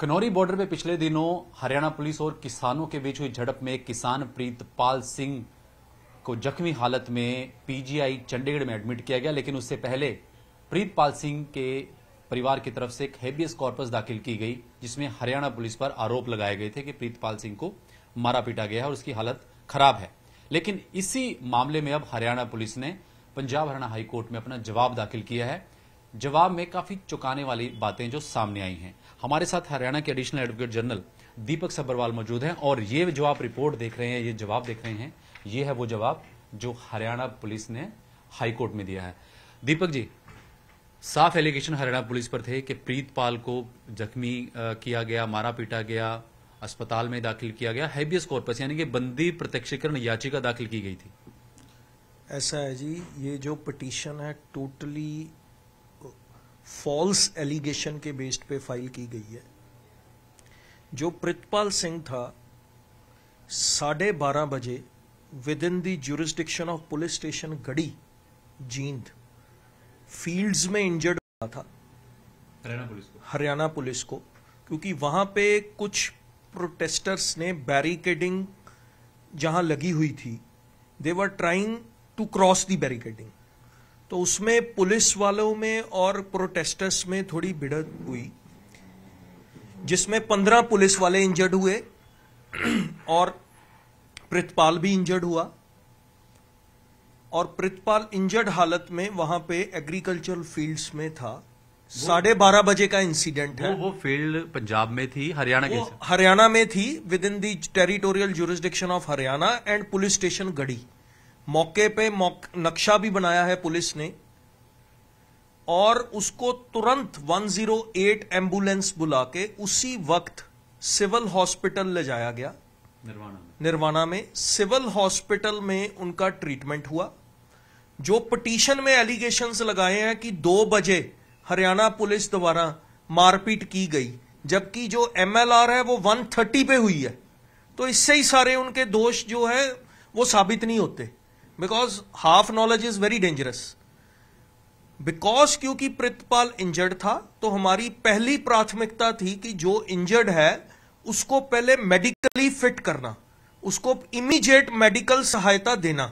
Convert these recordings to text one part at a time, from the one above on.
कनौरी border पे पिछले दिनों हरियाणा पुलिस और किसानों के बीच हुई झड़प में किसान प्रीतपाल सिंह को जख्मी हालत में पीजीआई चंडीगढ़ में एडमिट किया गया लेकिन उससे पहले प्रीतपाल सिंह के परिवार की तरफ से एक हेबियस कॉर्पस दाखिल की गई जिसमें हरियाणा पुलिस पर आरोप लगाए गए थे कि प्रीतपाल सिंह को मारा पीटा गया है और उसकी हालत खराब है लेकिन इसी मामले में अब हरियाणा पुलिस ने पंजाब हरियाणा हाईकोर्ट में अपना जवाब दाखिल किया है जवाब में काफी चुकाने वाली बातें जो सामने आई हैं हमारे साथ हरियाणा के additional advocate general Deepak Sabharwal मौजूद हैं और ये जो आप रिपोर्ट देख रहे हैं ये जवाब देख रहे हैं ये है वो जवाब जो हरियाणा पुलिस ने हाईकोर्ट में दिया है दीपक जी साफ एलिगेशन हरियाणा पुलिस पर थे कि प्रीतपाल को जख्मी किया गया मारा पीटा गया अस्पताल में दाखिल किया गया हैबियस कॉर्पस यानी कि बंदी प्रत्यक्षीकरण याचिका दाखिल की गई थी ऐसा है जी ये जो पटिशन है टोटली फॉल्स एलिगेशन के बेस्ड पे फाइल की गई है जो प्रितपाल सिंह था साढ़े बारह बजे within the jurisdiction of police station Garhi Jind fields में इंजर्ड हुआ था हरियाणा पुलिस को हरियाणा पुलिस को क्योंकि वहां पे कुछ प्रोटेस्टर्स ने बैरिकेडिंग जहां लगी हुई थी they were trying to cross the barricading तो उसमें पुलिस वालों में और प्रोटेस्टर्स में थोड़ी भिड़त हुई जिसमें पंद्रह पुलिस वाले इंजर्ड हुए और प्रितपाल भी इंजर्ड हुआ और प्रितपाल इंजर्ड हालत में वहां पे एग्रीकल्चरल फील्ड्स में था साढ़े बारह बजे का इंसिडेंट है वो फील्ड पंजाब में थी हरियाणा के हरियाणा में थी within the territorial jurisdiction of Haryana and police station Garhi मौके पे मौक, नक्शा भी बनाया है पुलिस ने और उसको तुरंत 108 एम्बुलेंस बुला के उसी वक्त सिविल हॉस्पिटल ले जाया गया निर्वाणा में निर्वाणा में सिविल हॉस्पिटल में उनका ट्रीटमेंट हुआ जो पटिशन में एलिगेशंस लगाए हैं कि दो बजे हरियाणा पुलिस द्वारा मारपीट की गई जबकि जो एमएलआर है वो 130 पे हुई है तो इससे ही सारे उनके दोष जो है वो साबित नहीं होते because half knowledge is very dangerous because क्योंकि प्रितपाल इंजर्ड था तो हमारी पहली प्राथमिकता थी कि जो इंजर्ड है उसको पहले मेडिकली फिट करना उसको इमीडिएट मेडिकल सहायता देना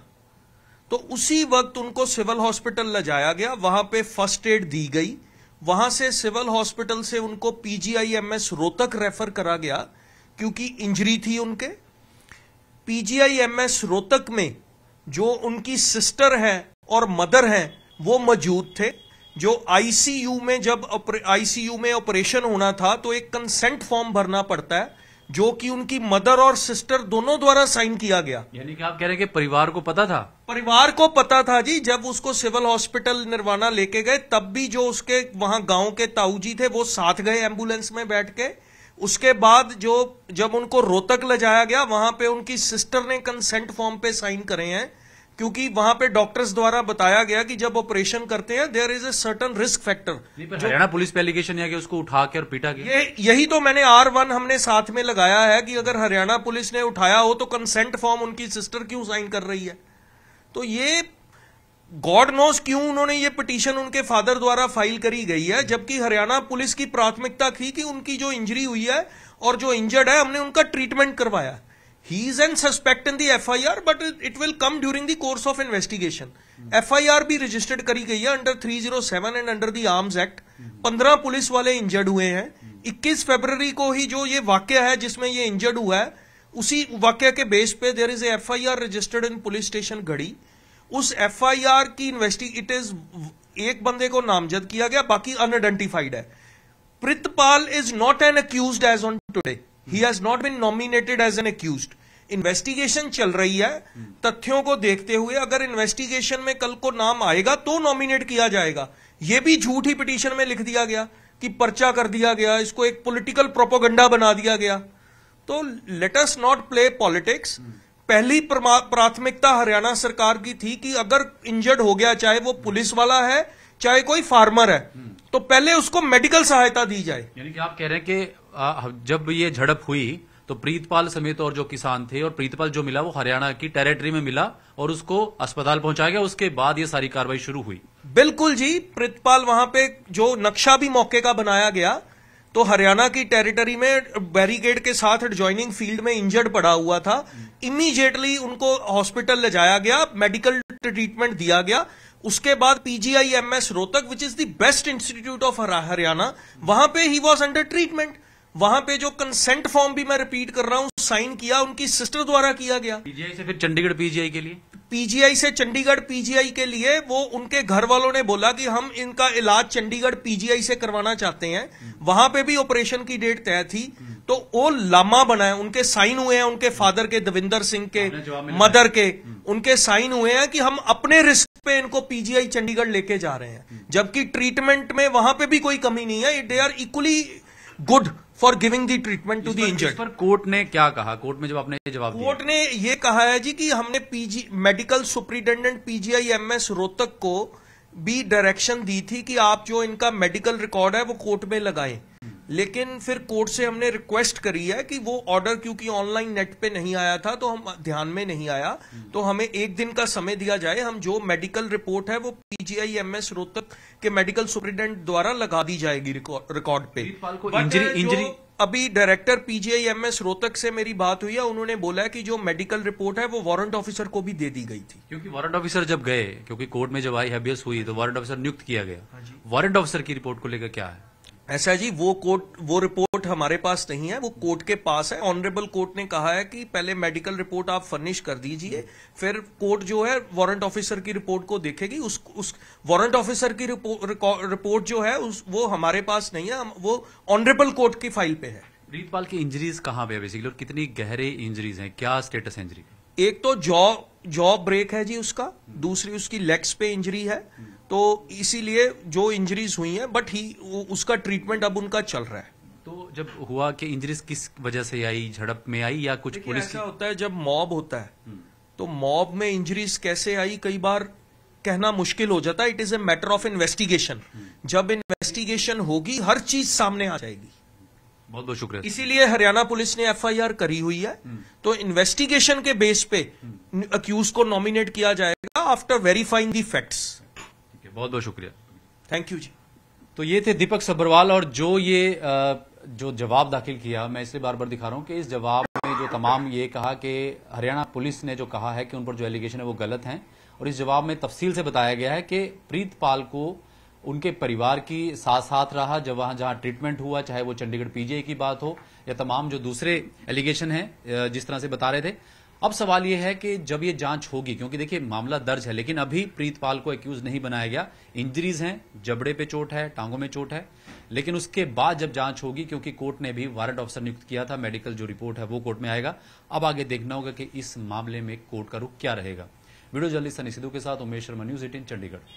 तो उसी वक्त उनको सिविल हॉस्पिटल ले जाया गया वहां पे फर्स्ट एड दी गई वहां से सिविल हॉस्पिटल से उनको पीजीआईएमएस रोहतक रेफर करा गया क्योंकि इंजरी थी उनके पीजीआईएमएस रोहतक में जो उनकी सिस्टर हैं और मदर हैं वो मौजूद थे जो आईसीयू में जब आईसीयू में ऑपरेशन होना था तो एक कंसेंट फॉर्म भरना पड़ता है जो कि उनकी मदर और सिस्टर दोनों द्वारा साइन किया गया यानी कि आप कह रहे हैं कि परिवार को पता था परिवार को पता था जी जब उसको सिविल हॉस्पिटल निर्वाणा लेके गए तब भी जो उसके वहां गांव के ताऊ जी थे वो साथ गए एम्बुलेंस में बैठ के उसके बाद जो जब उनको रोहतक ले जाया गया वहां पे उनकी सिस्टर ने कंसेंट फॉर्म पे साइन करे हैं क्योंकि वहां पे डॉक्टर्स द्वारा बताया गया कि जब ऑपरेशन करते हैं there is a certain risk factor Haryana police पे एलिगेशन है कि उसको उठा के और पीटा गया ये यही तो मैंने आर वन हमने साथ में लगाया है कि अगर हरियाणा पुलिस ने उठाया हो तो कंसेंट फॉर्म उनकी सिस्टर क्यों साइन कर रही है तो ये गॉड नोज क्यों उन्होंने ये पिटीशन उनके फादर द्वारा फाइल करी गई है जबकि हरियाणा पुलिस की प्राथमिकता थी कि उनकी जो इंजरी हुई है और जो इंजर्ड है हमने उनका ट्रीटमेंट करवाया he is and suspect in the F I R but it will come during the course of investigation F I R भी रजिस्टर्ड करी गई है under three zero seven and under the arms act पंद्रह police वाले injured हुए हैं इक्कीस favour को ही जो ये वाक्य है जिसमें ये इंजर्ड हुआ है उसी वाक्य के बेस पे there is a F I R registered in police station Garhi उस एफआईआर की इन्वेस्टिग इट इज एक बंदे को नामजद किया गया बाकी अनआइडेंटिफाइड है Pritpal is not an accused as on today he has not been nominated as an accused investigation चल रही है तथ्यों को देखते हुए अगर इन्वेस्टिगेशन में कल को नाम आएगा तो नॉमिनेट किया जाएगा यह भी झूठ ही पिटीशन में लिख दिया गया कि पर्चा कर दिया गया इसको एक पॉलिटिकल प्रोपोगंडा बना दिया गया तो let us not play politics पहली प्राथमिकता हरियाणा सरकार की थी कि अगर इंजर्ड हो गया चाहे वो पुलिस वाला है चाहे कोई फार्मर है हम्म। तो पहले उसको मेडिकल सहायता दी जाए यानी कि आप कह रहे हैं कि जब ये झड़प हुई तो प्रीतपाल समेत और जो किसान थे और प्रीतपाल जो मिला वो हरियाणा की टेरिटरी में मिला और उसको अस्पताल पहुंचाया गया उसके बाद ये सारी कार्रवाई शुरू हुई बिल्कुल जी प्रीतपाल वहां पे जो नक्शा भी मौके का बनाया गया तो हरियाणा की टेरिटरी में बैरिकेड के साथ ज्वाइनिंग फील्ड में इंजर्ड पड़ा हुआ था इमीजिएटली उनको हॉस्पिटल ले जाया गया मेडिकल ट्रीटमेंट दिया गया उसके बाद PGIMS Rohtak which is the best institute of Haryana वहां पे ही वॉज अंडर ट्रीटमेंट वहां पे जो कंसेंट फॉर्म भी मैं रिपीट कर रहा हूं साइन किया उनकी सिस्टर द्वारा किया गया पीजीआई से फिर चंडीगढ़ पीजीआई के लिए पीजीआई से चंडीगढ़ पीजीआई के लिए वो उनके घर वालों ने बोला कि हम इनका इलाज चंडीगढ़ पीजीआई से करवाना चाहते हैं वहां पे भी ऑपरेशन की डेट तय थी तो वो लामा बनाए उनके साइन हुए हैं उनके फादर के दविंदर सिंह के मदर के उनके साइन हुए हैं कि हम अपने रिस्क पे इनको पीजीआई चंडीगढ़ लेके जा रहे हैं जबकि ट्रीटमेंट में वहां पे भी कोई कमी नहीं है they are equally good for giving the treatment to the injured पर कोर्ट ने क्या कहा कोर्ट में जब आपने जवाब कोर्ट ने ये कहा है जी कि हमने PG medical superintendent PGI M S Rohtak को भी डायरेक्शन दी थी कि आप जो इनका मेडिकल रिकॉर्ड है वो कोर्ट में लगाएं लेकिन फिर कोर्ट से हमने रिक्वेस्ट करी है कि वो ऑर्डर क्योंकि ऑनलाइन नेट पे नहीं आया था तो हम ध्यान में नहीं आया तो हमें एक दिन का समय दिया जाए हम जो मेडिकल रिपोर्ट है वो पीजीआईएमएस रोहतक के मेडिकल सुप्रिंटेंडेंट द्वारा लगा दी जाएगी रिकॉर्ड पे इंजरी uh, इंजरी अभी डायरेक्टर पीजीआईएमएस रोहतक से मेरी बात हुई है उन्होंने बोला कि जो मेडिकल रिपोर्ट है वो वारंट ऑफिसर को भी दे दी गई थी क्योंकि वारंट ऑफिसर जब गए क्योंकि कोर्ट में जब आई हैबियस हुई तो वारंट ऑफिसर नियुक्त किया गया वारंट हाँ ऑफिसर की रिपोर्ट को लेकर क्या है ऐसा जी वो कोर्ट वो रिपोर्ट हमारे पास नहीं है वो कोर्ट के पास है ऑनरेबल कोर्ट ने कहा है कि पहले मेडिकल रिपोर्ट आप फर्निश कर दीजिए फिर कोर्ट जो है वारंट ऑफिसर की रिपोर्ट को देखेगी उस उस वारंट ऑफिसर की रिपोर्ट रिपोर्ट जो है उस वो हमारे पास नहीं है वो ऑनरेबल कोर्ट की फाइल पे है रीतपाल की इंजरीज कहाँ पे है बेसिकली और कितनी गहरे इंजरीज हैं क्या स्टेटस है इंजरी एक तो जॉ जॉ ब्रेक है जी उसका दूसरी उसकी लेग्स पे इंजरी है तो इसीलिए जो इंजरीज हुई हैं बट ही उसका ट्रीटमेंट अब उनका चल रहा है तो जब हुआ कि इंजरीज किस वजह से आई झड़प में आई या कुछ पुलिस ऐसा होता है जब मॉब होता है तो मॉब में इंजरीज कैसे आई कई बार कहना मुश्किल हो जाता है it is a matter of investigation जब इन्वेस्टिगेशन होगी हर चीज सामने आ जाएगी बहुत बहुत शुक्रिया इसीलिए हरियाणा पुलिस ने एफआईआर करी हुई है हम्म। तो इन्वेस्टिगेशन के बेस पे अक्यूज हम्म। को नॉमिनेट किया जाएगा आफ्टर वेरीफाइंग दी फैक्ट्स बहुत बहुत शुक्रिया थैंक यू जी तो ये थे दीपक सबरवाल और जो ये जो जवाब दाखिल किया मैं इसलिए बार बार दिखा रहा हूं कि इस जवाब में जो तमाम ये कहा कि हरियाणा पुलिस ने जो कहा है कि उन पर जो एलिगेशन है वो गलत हैं और इस जवाब में तफसील से बताया गया है कि प्रीतपाल को उनके परिवार की साथ साथ रहा जब वहां जहां ट्रीटमेंट हुआ चाहे वो चंडीगढ़ पीजीआई की बात हो या तमाम जो दूसरे एलिगेशन हैं जिस तरह से बता रहे थे अब सवाल यह है कि जब ये जांच होगी क्योंकि देखिए मामला दर्ज है लेकिन अभी प्रीतपाल को एक्यूज नहीं बनाया गया इंजरीज हैं जबड़े पे चोट है टांगों में चोट है लेकिन उसके बाद जब जांच होगी क्योंकि कोर्ट ने भी वारंट ऑफिसर नियुक्त किया था मेडिकल जो रिपोर्ट है वो कोर्ट में आएगा अब आगे देखना होगा कि इस मामले में कोर्ट का रुख क्या रहेगा वीडियो जर्नलिस्ट सनी सिद्धू के साथ उमेश शर्मा न्यूज एटीन चंडीगढ़